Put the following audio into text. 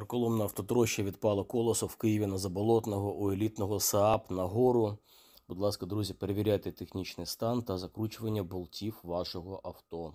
Карколомна автотроща відпало колосо в Києві на заболотного у елітного СААП на гору. Будь ласка, друзі, перевіряйте технічний стан та закручування болтів вашого авто.